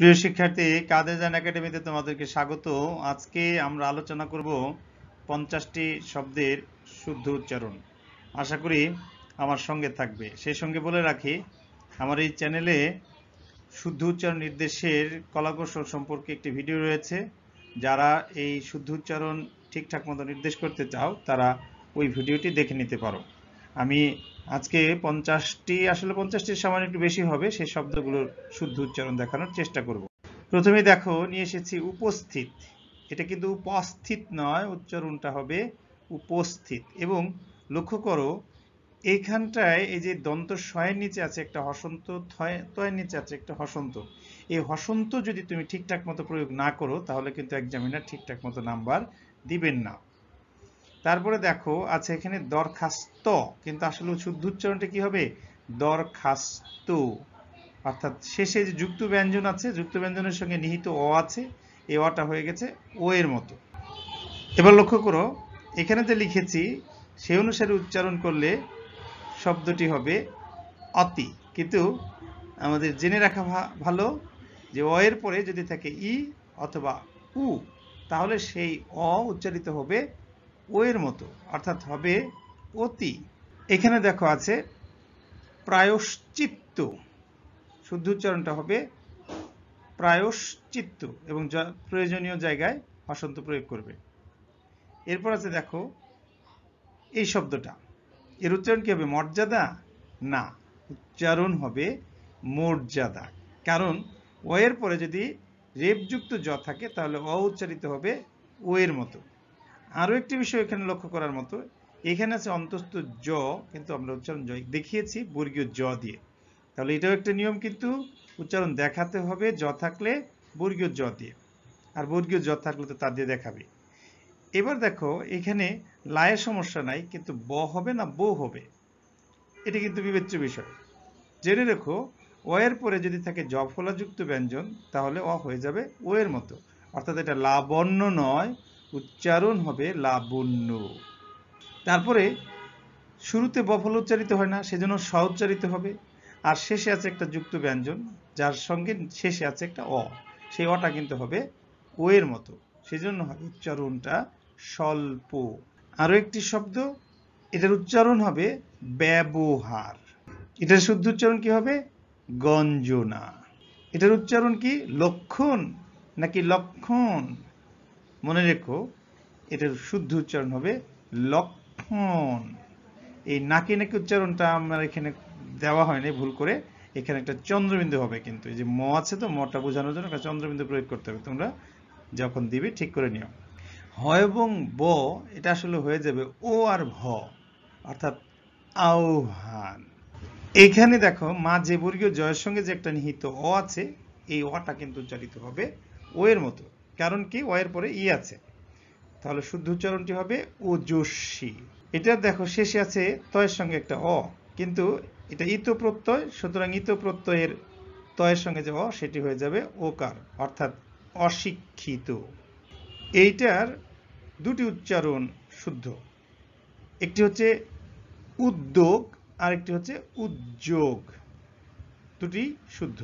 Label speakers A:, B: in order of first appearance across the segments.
A: প্রিয় শিক্ষার্থী কাদের জান একাডেমিতে তোমাদেরকে স্বাগত আজকে আমরা আলোচনা করব পঞ্চাশটি শব্দের শুদ্ধ উচ্চারণ আশা করি আমার সঙ্গে থাকবে সেই সঙ্গে বলে রাখি আমার এই চ্যানেলে শুদ্ধ উচ্চারণ নির্দেশের কলাকৌশল সম্পর্কে একটি ভিডিও রয়েছে যারা এই শুদ্ধ উচ্চারণ ঠিকঠাক মতো নির্দেশ করতে চাও তারা ওই ভিডিওটি দেখে নিতে পারো আমি আজকে পঞ্চাশটি আসলে পঞ্চাশটির সামান্য একটু বেশি হবে সেই শব্দগুলোর শুদ্ধ উচ্চারণ দেখানোর চেষ্টা করব প্রথমে দেখো নিয়ে এসেছি উপস্থিত এটা কিন্তু উপস্থিত নয় উচ্চারণটা হবে উপস্থিত এবং লক্ষ্য করো এইখানটায় এই যে দন্ত শয়ের নিচে আছে একটা হসন্ত তয়ের নিচে আছে একটা হসন্ত এই হসন্ত যদি তুমি ঠিকঠাক মতো প্রয়োগ না করো তাহলে কিন্তু এক্সামিনার ঠিকঠাক মতো নাম্বার দিবেন না তারপরে দেখো আছে আচ্ছা, এখানে দরখাস্ত কিন্তু আসলে শুদ্ধ উচ্চারণটা কি হবে দরখাস্ত অর্থাৎ শেষে যে যুক্ত ব্যঞ্জন আছে যুক্ত ব্যঞ্জনের সঙ্গে নিহিত অ আছে এ অটা হয়ে গেছে ও এর মতো এবার লক্ষ্য করো এখানে যে লিখেছি সেই অনুসারে উচ্চারণ করলে শব্দটি হবে অতি কিন্তু আমাদের জেনে রাখা ভালো যে অ এর পরে যদি থাকে ই অথবা উ তাহলে সেই অ উচ্চারিত হবে ওয়ের মতো অর্থাৎ হবে অতি এখানে দেখো আছে প্রায়শ্চিত্ত শুদ্ধ উচ্চারণটা হবে প্রায়শ্চিত্ত এবং প্রয়োজনীয় জায়গায় হসন্ত প্রয়োগ করবে এরপর আছে দেখো এই শব্দটা এর উচ্চারণ কী হবে মর্যাদা না উচ্চারণ হবে মর্যাদা কারণ ওয়ের পরে যদি রেপযুক্ত জ থাকে তাহলে অ উচ্চারিত হবে ওয়ের মতো আরও একটি বিষয় এখানে লক্ষ্য করার মতো এখানে আছে অন্তস্থ জ কিন্তু আমরা উচ্চারণ জ দেখিয়েছি বর্গীয় জ দিয়ে তাহলে এটাও একটা নিয়ম কিন্তু উচ্চারণ দেখাতে হবে জ থাকলে বর্গীয় জ দিয়ে আর বর্গীয় জ থাকলে তো তা দিয়ে দেখাবে এবার দেখো এখানে লায়ের সমস্যা নাই কিন্তু ব হবে না বো হবে এটা কিন্তু বিবেচ্য বিষয় জেনে রেখো ও এর পরে যদি থাকে জ ফলাযুক্ত ব্যঞ্জন তাহলে অ হয়ে যাবে ও এর মতো অর্থাৎ এটা লাবণ্য নয় উচ্চারণ হবে লাবণ্য তারপরে শুরুতে বফল উচ্চারিত হয় না সেজন্য স উচ্চারিত হবে আর শেষে আছে একটা যুক্ত ব্যঞ্জন যার সঙ্গে শেষে আছে একটা অ সেই অটা কিন্তু হবে ও এর মতো সেজন্য হবে উচ্চারণটা স্বল্প আরও একটি শব্দ এটার উচ্চারণ হবে ব্যবহার এটার শুদ্ধ উচ্চারণ কি হবে গঞ্জনা এটার উচ্চারণ কি লক্ষণ নাকি লক্ষণ মনে রেখো এটার শুদ্ধ উচ্চারণ হবে লক্ষণ এই নাকি নাকি উচ্চারণটা আমার এখানে দেওয়া হয়নি ভুল করে এখানে একটা চন্দ্রবিন্দু হবে কিন্তু এই যে ম আছে তো মটা বোঝানোর জন্য একটা চন্দ্রবিন্দু প্রয়োগ করতে হবে তোমরা যখন দিবে ঠিক করে নিও হ এবং ব এটা আসলে হয়ে যাবে ও আর ভ অর্থাৎ আহ্বান এখানে দেখো মা যে বর্গীয় জয়ের সঙ্গে যে একটা নিহিত অ আছে এই অটা কিন্তু উচ্চারিত হবে ও এর মতো কারণ কি ওয়ের পরে ই e আছে তাহলে শুদ্ধ উচ্চারণটি হবে ওজস্বী এটা দেখো শেষে আছে তয়ের সঙ্গে একটা অ কিন্তু এটা ইত প্রত্যয় সুতরাং ইত প্রত্যয়ের তয়ের সঙ্গে যে অ সেটি হয়ে যাবে ওকার অর্থাৎ অশিক্ষিত এইটার দুটি উচ্চারণ শুদ্ধ একটি হচ্ছে উদ্যোগ আর একটি হচ্ছে উদ্যোগ দুটি শুদ্ধ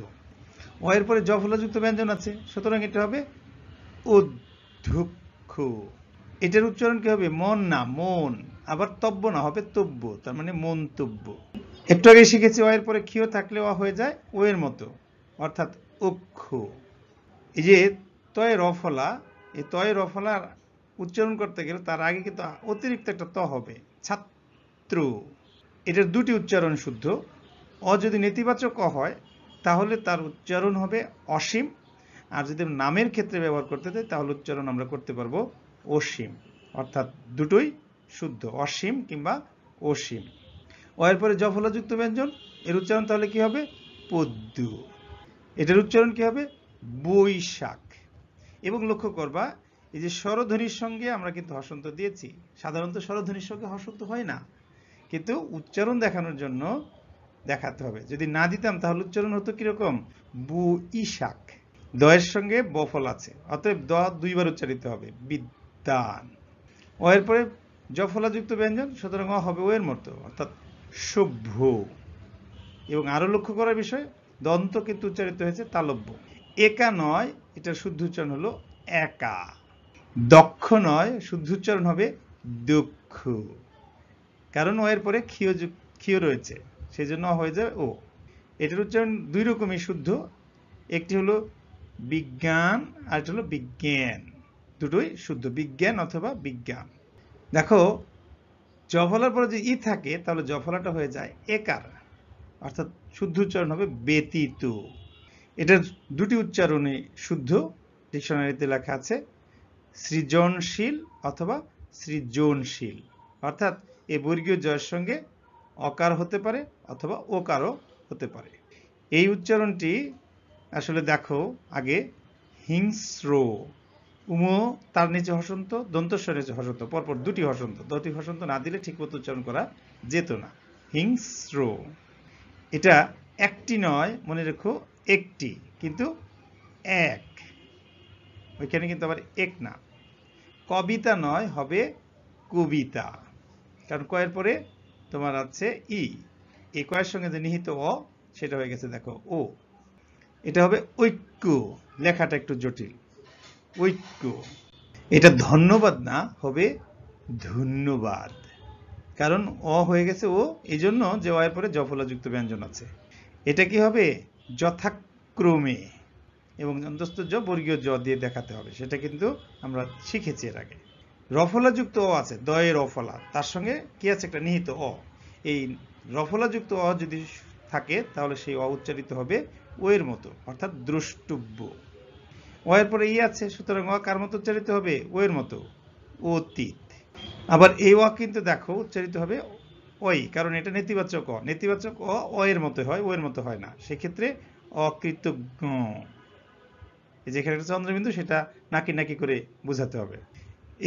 A: অয়ের পরে জফলযুক্ত ব্যঞ্জন আছে সুতরাং এটা হবে অধ্যক্ষ এটার উচ্চারণ কি হবে মন না মন আবার তব্য না হবে তব্য তার মানে মন্তব্য একটু আগে শিখেছি ওয়ের পরে ক্ষীয় থাকলে অ হয়ে যায় ও এর মতো অর্থাৎ অক্ষ এই যে তয় রফলা এই তয় রফলার উচ্চারণ করতে গেলে তার আগে কিন্তু অতিরিক্ত একটা ত হবে ছাত্র এটার দুটি উচ্চারণ শুদ্ধ অ যদি নেতিবাচক হয় তাহলে তার উচ্চারণ হবে অসীম আর যদি নামের ক্ষেত্রে ব্যবহার করতে চাই তাহলে উচ্চারণ আমরা করতে পারবো অসীম অর্থাৎ দুটোই শুদ্ধ অসীম কিংবা অসীম এর পরে যুক্ত ব্যঞ্জন এর উচ্চারণ তাহলে কি হবে পদ্য এটার উচ্চারণ কি হবে বৈশাখ এবং লক্ষ্য করবা এই যে স্বরধ্বনির সঙ্গে আমরা কিন্তু হসন্ত দিয়েছি সাধারণত স্বরধ্বনির সঙ্গে হসন্ত হয় না কিন্তু উচ্চারণ দেখানোর জন্য দেখাতে হবে যদি না দিতাম তাহলে উচ্চারণ হতো কিরকম বু ইশাক দয়ের সঙ্গে বফল আছে অতএব দ দুইবার উচ্চারিত হবে বিদ্যান ও এর পরে যুক্ত ব্যঞ্জন সুতরাং অ হবে ওয়ের মতো অর্থাৎ সভ্য এবং আরও লক্ষ্য করার বিষয় দন্ত কিন্তু উচ্চারিত হয়েছে তালব্য একা নয় এটা শুদ্ধ উচ্চারণ হলো একা দক্ষ নয় শুদ্ধ উচ্চারণ হবে দুঃখ কারণ ও এর পরে ক্ষীয় ক্ষীয় রয়েছে সেই জন্য হয়ে যায় ও এটার উচ্চারণ দুই রকমই শুদ্ধ একটি হলো বিজ্ঞান আর হলো বিজ্ঞান দুটোই শুদ্ধ বিজ্ঞান অথবা বিজ্ঞান দেখো জফলার পরে যদি ই থাকে তাহলে জফলাটা হয়ে যায় একার অর্থাৎ শুদ্ধ উচ্চারণ হবে ব্যতীত এটার দুটি উচ্চারণে শুদ্ধ ডিকশনারিতে লেখা আছে সৃজনশীল অথবা সৃজনশীল অর্থাৎ এ বর্গীয় জয়ের সঙ্গে অকার হতে পারে অথবা ওকারও হতে পারে এই উচ্চারণটি আসলে দেখো আগে হিংস্র উম তার নিচে হসন্ত দন্তস্বর নিচে হসন্ত পরপর দুটি হসন্ত দুটি হসন্ত না দিলে ঠিকমতো উচ্চারণ করা যেত না হিংস্র এটা একটি নয় মনে রেখো একটি কিন্তু এক ওইখানে কিন্তু আবার এক না কবিতা নয় হবে কবিতা কারণ কয়ের পরে তোমার আছে ই এ কয়ের সঙ্গে যে নিহিত অ সেটা হয়ে গেছে দেখো ও এটা হবে ঐক্য লেখাটা একটু জটিল ঐক্য এটা ধন্যবাদ না হবে ধন্যবাদ কারণ অ হয়ে গেছে ও এই জন্য যে ওয়ের পরে যুক্ত ব্যঞ্জন আছে এটা কি হবে যথাক্রমে এবং অন্তস্থ জ বর্গীয় জ দিয়ে দেখাতে হবে সেটা কিন্তু আমরা শিখেছি এর আগে রফলাযুক্ত অ আছে দয়ের অফলা তার সঙ্গে কি আছে একটা নিহিত অ এই রফলাযুক্ত অ যদি থাকে তাহলে সেই অ উচ্চারিত হবে ও এর মতো অর্থাৎ দ্রষ্টব্য ও এর পরে ই আছে সুতরাং অ কার মতো উচ্চারিত হবে ও এর মতো অতীত আবার এই অ কিন্তু দেখো উচ্চারিত হবে ওই কারণ এটা নেতিবাচক অ নেতিবাচক অ অ এর মতো হয় ও এর মতো হয় না সেক্ষেত্রে অকৃতজ্ঞ যেখানে একটা চন্দ্রবিন্দু সেটা নাকি নাকি করে বোঝাতে হবে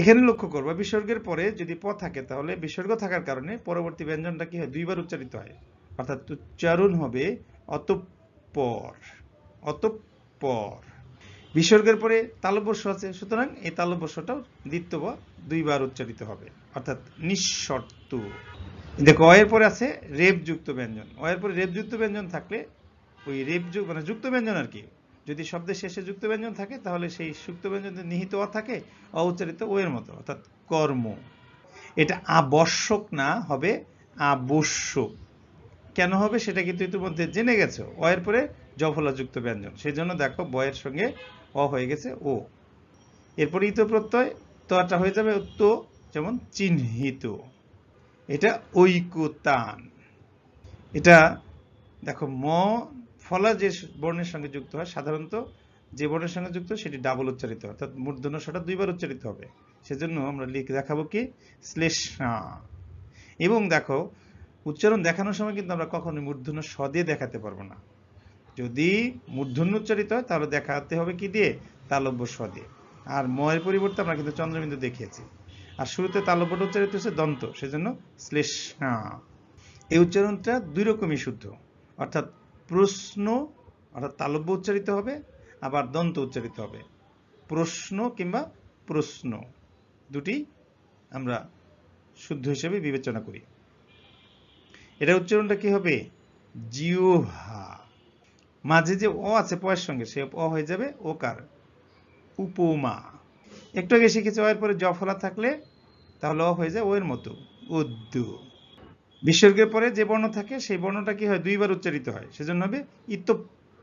A: এখানে লক্ষ্য করবো বিসর্গের পরে যদি প থাকে তাহলে বিসর্গ থাকার কারণে পরবর্তী ব্যঞ্জনটা কি হয় দুইবার উচ্চারিত হয় অর্থাৎ উচ্চারণ হবে অতঃপর অতঃপর বিসর্গের পরে তালব্যস্য আছে সুতরাং এই তালব্যস্যটাও দ্বিতীয় বা দুইবার উচ্চারিত হবে অর্থাৎ নিঃশর্ত দেখো অয়ের পরে আছে রেপযুক্ত ব্যঞ্জন অয়ের পরে রেপযুক্ত ব্যঞ্জন থাকলে ওই রেপযুক্ত মানে যুক্ত ব্যঞ্জন আর কি যদি শব্দের শেষে যুক্ত ব্যঞ্জন থাকে তাহলে সেই সুক্ত ব্যঞ্জন নিহিত অ থাকে অউচ্চারিত ও এর মতো অর্থাৎ কর্ম এটা আবশ্যক না হবে আবশ্যক কেন হবে সেটা কিন্তু ইতিমধ্যে জেনে গেছো অ এর পরে যফলাযুক্ত ব্যঞ্জন সেই জন্য দেখো বয়ের সঙ্গে অ হয়ে গেছে ও এরপরে ইত প্রত্যয় তটা হয়ে যাবে তো যেমন চিহ্নিত এটা ঐকুতান এটা দেখো ম ফলা যে বর্ণের সঙ্গে যুক্ত হয় সাধারণত যে বর্ণের সঙ্গে যুক্ত সেটি ডাবল উচ্চারিত হয় অর্থাৎ মূর্ধন্য সটা দুইবার উচ্চারিত হবে সেজন্য আমরা লিখ দেখাবো কি শ্লেষা এবং দেখো উচ্চারণ দেখানোর সময় কিন্তু আমরা কখনোই মূর্ধন্য স দিয়ে দেখাতে পারবো না যদি মূর্ধন্য উচ্চারিত হয় তাহলে দেখাতে হবে কি দিয়ে তালব্য স দিয়ে আর ময়ের পরিবর্তে আমরা কিন্তু চন্দ্রবিন্দু দেখিয়েছি আর শুরুতে তালব্যটা উচ্চারিত হচ্ছে দন্ত সেজন্য শ্লেষ্মা এই উচ্চারণটা দুই রকমই শুদ্ধ অর্থাৎ প্রশ্ন অর্থাৎ তালব্য উচ্চারিত হবে আবার দন্ত উচ্চারিত হবে প্রশ্ন কিংবা প্রশ্ন দুটি আমরা শুদ্ধ হিসেবে বিবেচনা করি এটা উচ্চারণটা কি হবে জিওহা মাঝে যে অ আছে পয়ের সঙ্গে সে অ হয়ে যাবে ওকার উপমা একটু আগে শিখেছে এর পরে জফলা থাকলে তাহলে অ হয়ে যায় ওয়ের মতো উদ্দু বিসর্গের পরে যে বর্ণ থাকে সেই বর্ণটা কি হয় দুইবার উচ্চারিত হয় সেজন্য হবে ইত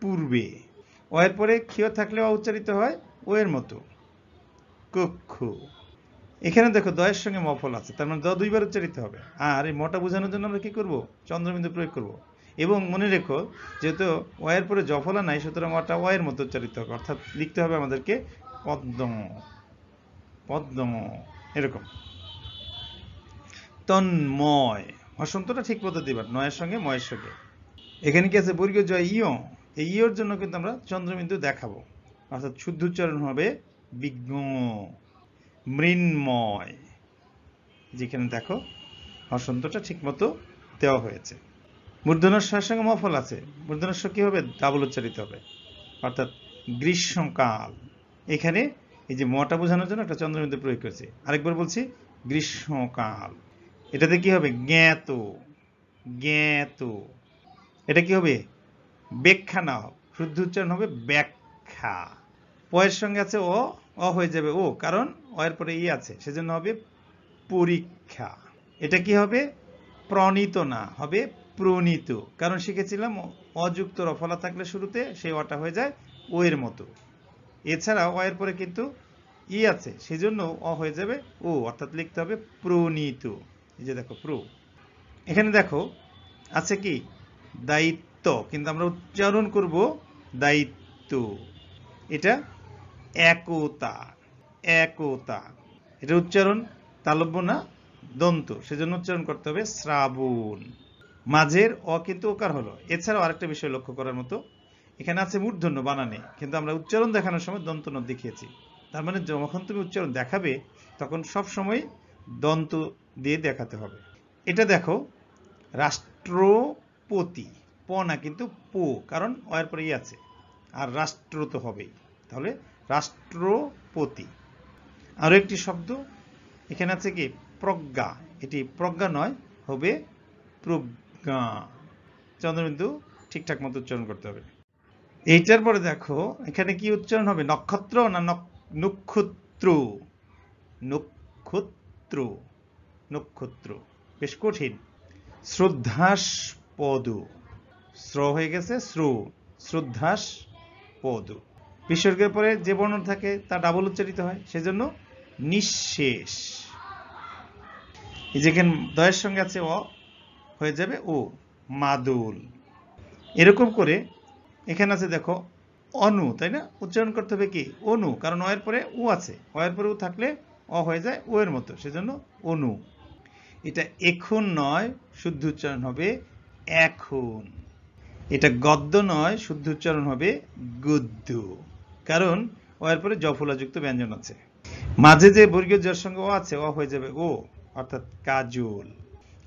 A: পূর্বে অয়ের পরে ক্ষীয় থাকলে অ উচ্চারিত হয় ওয়ের মতো কক্ষ এখানে দেখো দয়ের সঙ্গে মফল আছে তার মানে দ দুইবার উচ্চারিত হবে আর এই মটা বোঝানোর জন্য আমরা কী করব চন্দ্রবিন্দু প্রয়োগ করব। এবং মনে রেখো যেহেতু ওয়ের পরে জফলা নাই সুতরাং ওটা ওয়ের মতো উচ্চারিত হবে অর্থাৎ লিখতে হবে আমাদেরকে পদ্ম পদ্ম এরকম তন্ময় হসন্তটা ঠিক মতো দিবার নয়ের সঙ্গে ময়ের সঙ্গে এখানে কি আছে বর্গীয় জয় ইয় এই ইয়র জন্য কিন্তু আমরা চন্দ্রবিন্দু দেখাবো অর্থাৎ শুদ্ধ উচ্চারণ হবে বিঘ্ন মৃন্ময় যেখানে দেখো হসন্তটা ঠিকমতো দেওয়া হয়েছে মূর্ধনস্বর সঙ্গে মফল আছে মূর্ধনস্ব কী হবে ডাবল উচ্চারিত হবে অর্থাৎ গ্রীষ্মকাল এখানে এই যে মটা বোঝানোর জন্য একটা চন্দ্রবিন্দু প্রয়োগ করেছে আরেকবার বলছি গ্রীষ্মকাল এটাতে কি হবে জ্ঞাত জ্ঞাত এটা কি হবে ব্যাখ্যা না শুদ্ধ উচ্চারণ হবে ব্যাখ্যা পয়ের সঙ্গে আছে অ অ হয়ে যাবে ও কারণ অয়ের পরে ই আছে সেজন্য হবে পরীক্ষা এটা কি হবে প্রণীত না হবে প্রণীত কারণ শিখেছিলাম অযুক্ত রফলা থাকলে শুরুতে সেই অটা হয়ে যায় ও এর মতো এছাড়া অয়ের এর পরে কিন্তু ই আছে সেজন্য অ হয়ে যাবে ও অর্থাৎ লিখতে হবে প্রণীত এই যে দেখো প্রু এখানে দেখো আছে কি দায়িত্ব কিন্তু আমরা উচ্চারণ করব দায়িত্ব এটা একতা একতা এটা উচ্চারণ তালব্য না দন্ত সেজন্য উচ্চারণ করতে হবে শ্রাবণ মাঝের অ কিন্তু ওকার হলো এছাড়াও আরেকটা বিষয় লক্ষ্য করার মতো এখানে আছে মূর্ধন্য বানানে কিন্তু আমরা উচ্চারণ দেখানোর সময় দন্ত ন দেখিয়েছি তার মানে যখন তুমি উচ্চারণ দেখাবে তখন সব সময় দন্ত দিয়ে দেখাতে হবে এটা দেখো রাষ্ট্রপতি প না কিন্তু পো কারণ অয়ের পরে আছে আর রাষ্ট্র তো হবেই তাহলে রাষ্ট্রপতি আরও একটি শব্দ এখানে আছে কি প্রজ্ঞা এটি প্রজ্ঞা নয় হবে প্রজ্ঞা চন্দ্রবিন্দু ঠিকঠাক মতো উচ্চারণ করতে হবে এইটার পরে দেখো এখানে কি উচ্চারণ হবে নক্ষত্র না নক্ষত্র নক্ষত্র নক্ষত্র বেশ কঠিন শ্রদ্ধাস পদ শ্র হয়ে গেছে শ্রু শ্রদ্ধাস পদ বিসর্গের পরে যে বর্ণ থাকে তা ডাবল উচ্চারিত হয় সেজন্য নিঃশেষ এই যেখানে দয়ের সঙ্গে আছে অ হয়ে যাবে ও মাদুল এরকম করে এখানে আছে দেখো অনু তাই না উচ্চারণ করতে হবে কি অনু কারণ অয়ের পরে উ আছে অয়ের পরে উ থাকলে অ হয়ে যায় ও এর মতো সেজন্য অনু এটা এখন নয় শুদ্ধ উচ্চারণ হবে এখন এটা গদ্য নয় শুদ্ধ উচ্চারণ হবে গদ্য কারণ অয়ের পরে জফলাযুক্ত ব্যঞ্জন আছে মাঝে যে বর্গীয় জের সঙ্গে ও আছে ও হয়ে যাবে ও অর্থাৎ কাজল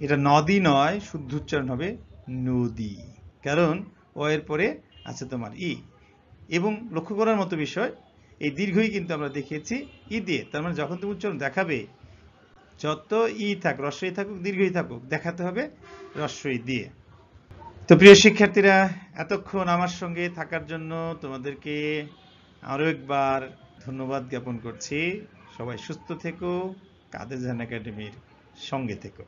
A: এটা নদী নয় শুদ্ধ উচ্চারণ হবে নদী কারণ ও এর পরে আছে তোমার ই এবং লক্ষ্য করার মতো বিষয় এই দীর্ঘই কিন্তু আমরা দেখিয়েছি ই দিয়ে তার মানে যখন তুমি উচ্চারণ দেখাবে যত ই থাক রস্বই থাকুক দীর্ঘই থাকুক দেখাতে হবে রস্বই দিয়ে তো প্রিয় শিক্ষার্থীরা এতক্ষণ আমার সঙ্গে থাকার জন্য তোমাদেরকে আরও একবার ধন্যবাদ জ্ঞাপন করছি সবাই সুস্থ থেকো কাদের জান একাডেমির সঙ্গে থেকো